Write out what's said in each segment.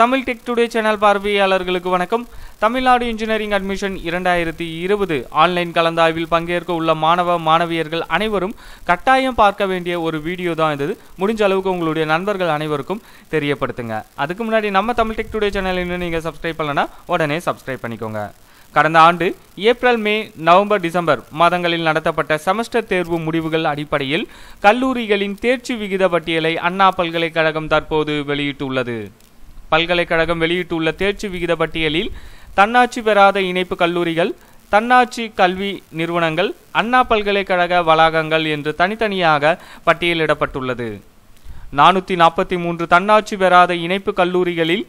Tamil tech today channel பார்வையாளர்களுக்கு வணக்கம் Tamil Nadu engineering admission இரண்டாயிரத்தி இருபது ஆன்லைன் கலந்தாய்வில் பங்கேற்க உள்ள மாணவ மாணவியர்கள் அனைவரும் கட்டாயம் பார்க்க வேண்டிய ஒரு வீடியோ தான் இது முடிஞ்ச அளவுக்கு உங்களுடைய நண்பர்கள் அனைவருக்கும் தெரியப்படுத்துங்க அதுக்கு முன்னாடி நம்ம தமிழ் டெக் டுடே சேனல் இன்னும் நீங்கள் சப்ஸ்கிரைப் பண்ணலன்னா உடனே சப்ஸ்கிரைப் பண்ணிக்கோங்க கடந்த ஆண்டு ஏப்ரல் மே நவம்பர் டிசம்பர் மாதங்களில் நடத்தப்பட்ட செமஸ்டர் தேர்வு முடிவுகள் அடிப்படையில் கல்லூரிகளின் தேர்ச்சி விகித பட்டியலை அண்ணா பல்கலைக்கழகம் தற்போது வெளியிட்டுள்ளது பல்கலைக்கழகம் வெளியிட்டுள்ள தேர்ச்சி விகித பட்டியலில் தன்னாட்சி பெறாத இணைப்பு கல்லூரிகள் தன்னாட்சி கல்வி நிறுவனங்கள் அண்ணா பல்கலைக்கழக வளாகங்கள் என்று தனித்தனியாக பட்டியலிடப்பட்டுள்ளது நானூற்றி நாற்பத்தி மூன்று தன்னாட்சி பெறாத இணைப்பு கல்லூரிகளில்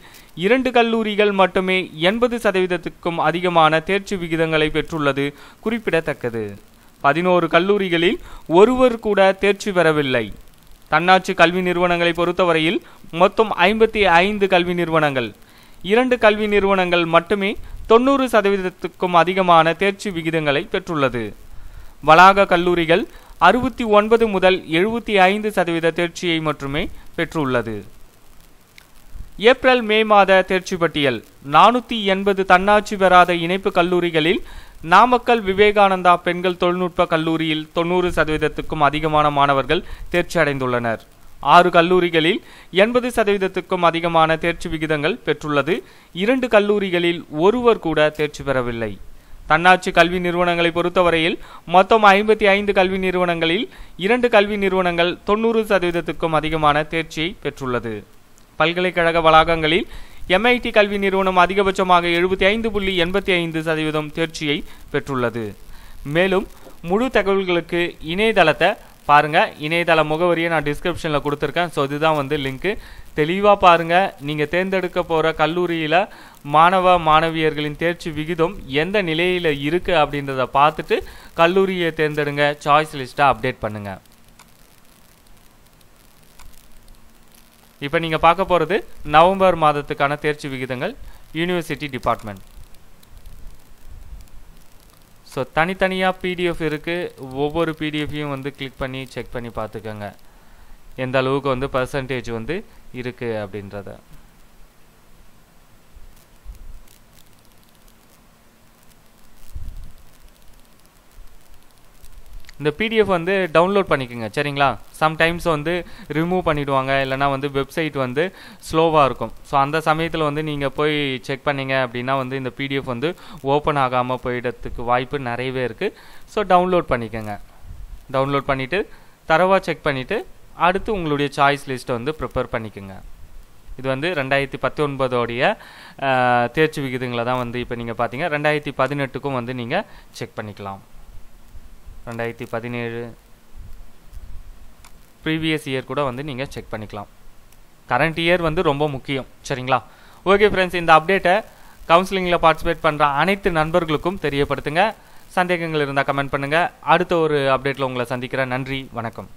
இரண்டு கல்லூரிகள் மட்டுமே எண்பது சதவீதத்துக்கும் அதிகமான தேர்ச்சி விகிதங்களை பெற்றுள்ளது குறிப்பிடத்தக்கது பதினோரு கல்லூரிகளில் ஒருவர் கூட தேர்ச்சி பெறவில்லை தன்னாட்சி கல்வி நிறுவனங்களை பொறுத்தவரையில் மொத்தம் ஐம்பத்தி ஐந்து கல்வி நிறுவனங்கள் இரண்டு கல்வி நிறுவனங்கள் மட்டுமே தொண்ணூறு சதவீதத்துக்கும் அதிகமான தேர்ச்சி விகிதங்களை பெற்றுள்ளது வளாக கல்லூரிகள் அறுபத்தி ஒன்பது முதல் எழுபத்தி ஐந்து சதவீத தேர்ச்சியை மட்டுமே பெற்றுள்ளது ஏப்ரல் மே மாத தேர்ச்சி பட்டியல் நானூற்றி எண்பது தன்னாட்சி பெறாத இணைப்பு கல்லூரிகளில் நாமக்கல் விவேகானந்தா பெண்கள் தொழில்நுட்ப கல்லூரியில் தொண்ணூறு சதவீதத்துக்கும் அதிகமான மாணவர்கள் தேர்ச்சி அடைந்துள்ளனர் ஆறு கல்லூரிகளில் எண்பது சதவீதத்துக்கும் அதிகமான தேர்ச்சி விகிதங்கள் பெற்றுள்ளது இரண்டு கல்லூரிகளில் ஒருவர் கூட தேர்ச்சி பெறவில்லை தன்னாட்சி கல்வி நிறுவனங்களை பொறுத்தவரையில் மொத்தம் ஐம்பத்தி ஐந்து கல்வி நிறுவனங்களில் இரண்டு கல்வி நிறுவனங்கள் தொண்ணூறு சதவீதத்துக்கும் அதிகமான தேர்ச்சியை பெற்றுள்ளது பல்கலைக்கழக வளாகங்களில் எம்ஐடி கல்வி நிறுவனம் அதிகபட்சமாக எழுபத்தி ஐந்து புள்ளி எண்பத்தி ஐந்து சதவீதம் தேர்ச்சியை பெற்றுள்ளது மேலும் முழு தகவல்களுக்கு இணையதளத்தை பாருங்கள் இணையதள முகவரியை நான் டிஸ்கிரிப்ஷனில் கொடுத்துருக்கேன் ஸோ இதுதான் வந்து லிங்க்கு தெளிவாக பாருங்கள் நீங்கள் தேர்ந்தெடுக்க போகிற கல்லூரியில் மாணவ மாணவியர்களின் தேர்ச்சி விகிதம் எந்த நிலையில் இருக்குது அப்படின்றத பார்த்துட்டு கல்லூரியை தேர்ந்தெடுங்க சாய்ஸ் லிஸ்ட்டை அப்டேட் பண்ணுங்கள் இப்போ நீங்கள் பார்க்க போகிறது நவம்பர் மாதத்துக்கான தேர்ச்சி விகிதங்கள் யூனிவர்சிட்டி டிபார்ட்மெண்ட் ஸோ தனித்தனியாக பிடிஎஃப் இருக்குது ஒவ்வொரு பிடிஎஃப்பையும் வந்து கிளிக் பண்ணி செக் பண்ணி பார்த்துக்கோங்க எந்த அளவுக்கு வந்து பர்சன்டேஜ் வந்து இருக்குது அப்படின்றத இந்த பிடிஎஃப் வந்து டவுன்லோட் பண்ணிக்கோங்க சரிங்களா சம்டைம்ஸ் வந்து ரிமூவ் பண்ணிவிடுவாங்க இல்லைனா வந்து வெப்சைட் வந்து ஸ்லோவாக இருக்கும் ஸோ அந்த சமயத்தில் வந்து நீங்கள் போய் செக் பண்ணிங்க அப்படின்னா வந்து இந்த பிடிஎஃப் வந்து ஓப்பன் ஆகாமல் போயிடத்துக்கு வாய்ப்பு நிறையவே இருக்குது ஸோ டவுன்லோட் பண்ணிக்கோங்க டவுன்லோட் பண்ணிவிட்டு தரவாக செக் பண்ணிவிட்டு அடுத்து உங்களுடைய சாய்ஸ் லிஸ்ட்டை வந்து ப்ரிப்பேர் பண்ணிக்கோங்க இது வந்து ரெண்டாயிரத்தி பத்தொன்பதோடைய தேர்ச்சி விகிதங்களை தான் வந்து இப்போ நீங்கள் பார்த்தீங்க ரெண்டாயிரத்தி பதினெட்டுக்கும் வந்து நீங்கள் செக் பண்ணிக்கலாம் ரெண்டாயிரத்தி பதினேழு ப்ரீவியஸ் இயர் கூட வந்து நீங்கள் செக் பண்ணிக்கலாம் கரண்ட் இயர் வந்து ரொம்ப முக்கியம் சரிங்களா ஓகே ஃப்ரெண்ட்ஸ் இந்த அப்டேட்டை கவுன்சிலிங்கில் பார்ட்டிசிபேட் பண்ணுற அனைத்து நண்பர்களுக்கும் தெரியப்படுத்துங்க சந்தேகங்கள் இருந்தால் கமெண்ட் பண்ணுங்கள் அடுத்த ஒரு அப்டேட்டில் உங்களை சந்திக்கிறேன் நன்றி வணக்கம்